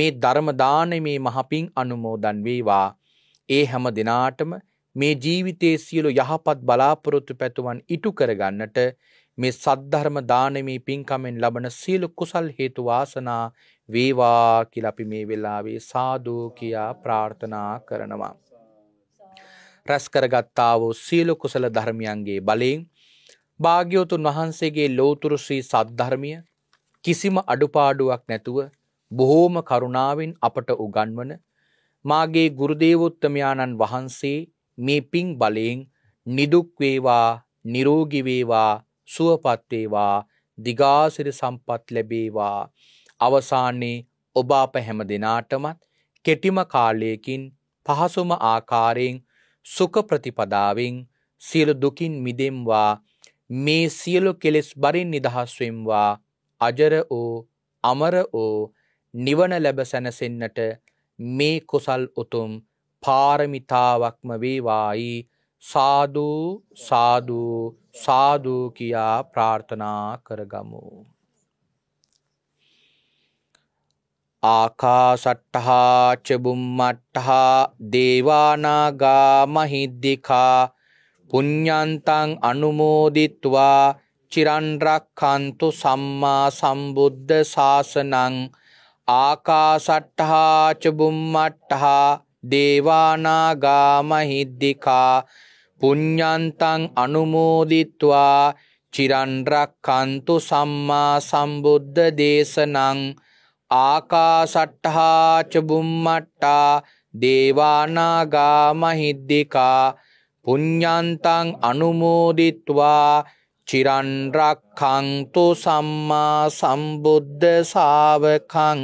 මේ ධර්ම දානමේ මහපින් අනුමෝදන් වේවා. ඒ හැම දිනාටම මේ ජීවිතයේ සියලු යහපත් බලාපොරොත්තු පැතුවන් ඉටු කරගන්නට මේ සද්ධර්ම දානමී පින්කමෙන් ලබන සියලු කුසල් හේතු වාසනා වේවා කියලා අපි මේ වෙලාවේ සාදු කියා ප්‍රාර්ථනා කරනවා. රැස් කරගත්තා වූ සියලු කුසල ධර්මයන්ගේ බලයෙන් භාග්‍යවතුන් වහන්සේගේ ලෝතුරු ශ්‍රී සද්ධර්මිය කිසිම අඩුපාඩුවක් නැතුව බොහෝම කරුණාවෙන් අපට උගන්වන මාගේ ගුරුදේවෝත්තමයාණන් වහන්සේ මේ පිං බලයෙන් නිදුක් වේවා නිරෝගී වේවා සුවපත්වේවා දිගාසිරි සම්පත් ලැබේවා අවසානයේ ඔබ අප හැම දෙනාටමත් කෙටිම කාලයකින් පහසුම ආකාරයෙන් සුඛ ප්‍රතිපදාවෙන් සියලු දුකින් මිදෙම්වා මේ සියලු කෙලෙස් බරින් නිදහස් වෙම්වා අජර ඕ අමර ඕ නිවන ලැබ සැනසෙන්නට මේ කුසල් උතුම් පාරමිතාවක්ම වේවායි සාදු සාදු සාධූ කියා ප්‍රාර්ථනා කරගමු. ආකාසට්ටහා චබුම්මට්ටහා දේවානාගා මහිද්දිකා පුඤ්ඥන්තන් අනුමෝදිත්වා චිරන්රක්කන්තු සම්මා සම්බුද්ධ ශාසනං ආකාසට්ටහා චබුම්මට්ටහා දේවානාගා මහිද්දිකා පුඤ්ඤන්තං අනුමෝදිත්වා චිරන් රක්칸තු සම්මා සම්බුද්ධ දේශනං ආකාසට්ඨා ච බුම්මට්ටා දේවානාගා මහිද්దికා පුඤ්ඤන්තං අනුමෝදිත්වා චිරන් රක්ඛන්තු සම්මා සම්බුද්ධ ශාවකං